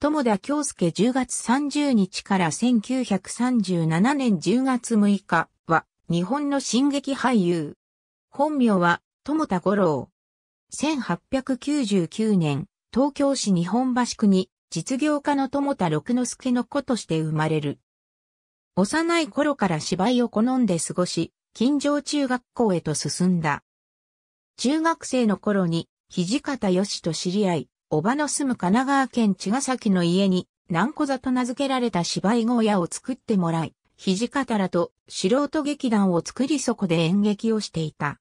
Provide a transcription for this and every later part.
友田京介10月30日から1937年10月6日は日本の進撃俳優。本名は友田五郎。1899年、東京市日本橋区に実業家の友田六之助の子として生まれる。幼い頃から芝居を好んで過ごし、近城中学校へと進んだ。中学生の頃に、土方義と知り合い、おばの住む神奈川県茅ヶ崎の家に、南小座と名付けられた芝居小屋を作ってもらい、肘方らと素人劇団を作りそこで演劇をしていた。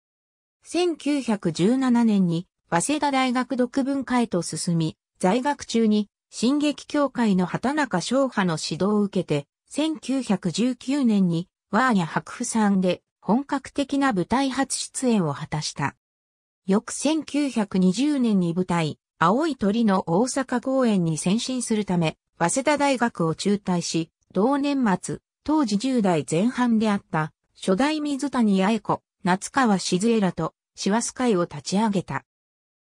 1917年に、早稲田大学独文化へと進み、在学中に、新劇協会の畑中昭派の指導を受けて、1919年に、ワーニャ白夫さんで、本格的な舞台初出演を果たした。翌1920年に舞台、青い鳥の大阪公演に先進するため、早稲田大学を中退し、同年末、当時10代前半であった、初代水谷八重子、夏川静江らと、師走会を立ち上げた。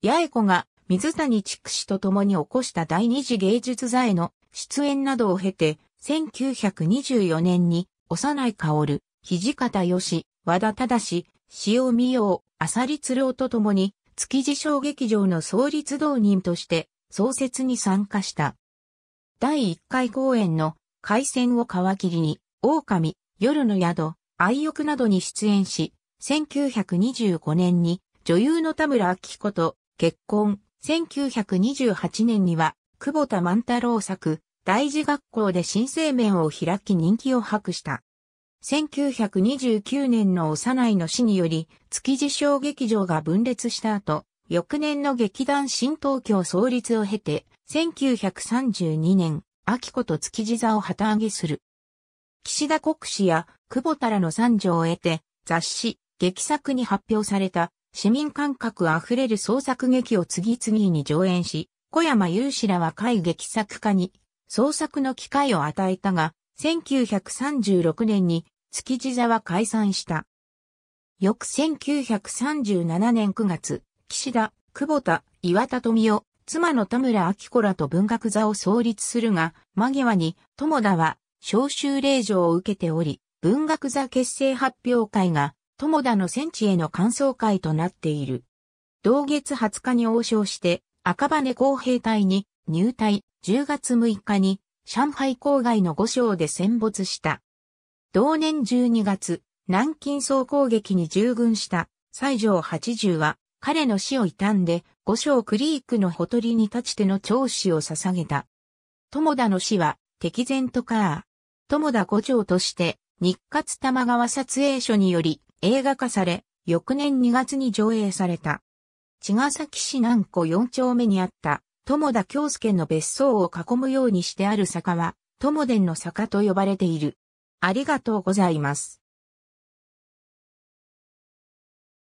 八重子が水谷畜氏と共に起こした第二次芸術座への出演などを経て、1924年に、幼い薫、土方義、和田忠、塩見洋、浅利鶴夫と共に、築地小劇場の創立同人として創設に参加した。第1回公演の海戦を皮切りに、狼、夜の宿、愛欲などに出演し、1925年に女優の田村明子と結婚、1928年には久保田万太郎作、大事学校で新生面を開き人気を博した。1929年の幼いの死により、築地小劇場が分裂した後、翌年の劇団新東京創立を経て、1932年、秋子と築地座を旗揚げする。岸田国史や久保田らの三条を得て、雑誌、劇作に発表された、市民感覚あふれる創作劇を次々に上演し、小山雄志ら若い劇作家に創作の機会を与えたが、1936年に築地座は解散した。翌1937年9月、岸田、久保田、岩田富夫、妻の田村明子らと文学座を創立するが、間際に友田は召集令状を受けており、文学座結成発表会が友田の戦地への感想会となっている。同月20日に王将して赤羽公兵隊に入隊10月6日に上海郊外の五章で戦没した。同年12月、南京総攻撃に従軍した西条80は彼の死を悼んで五章クリークのほとりに立ちての長子を捧げた。友田の死は敵前とか友田五条として日活玉川撮影所により映画化され、翌年2月に上映された。茅ヶ崎市南湖4丁目にあった友田京介の別荘を囲むようにしてある坂は友田の坂と呼ばれている。ありがとうございます。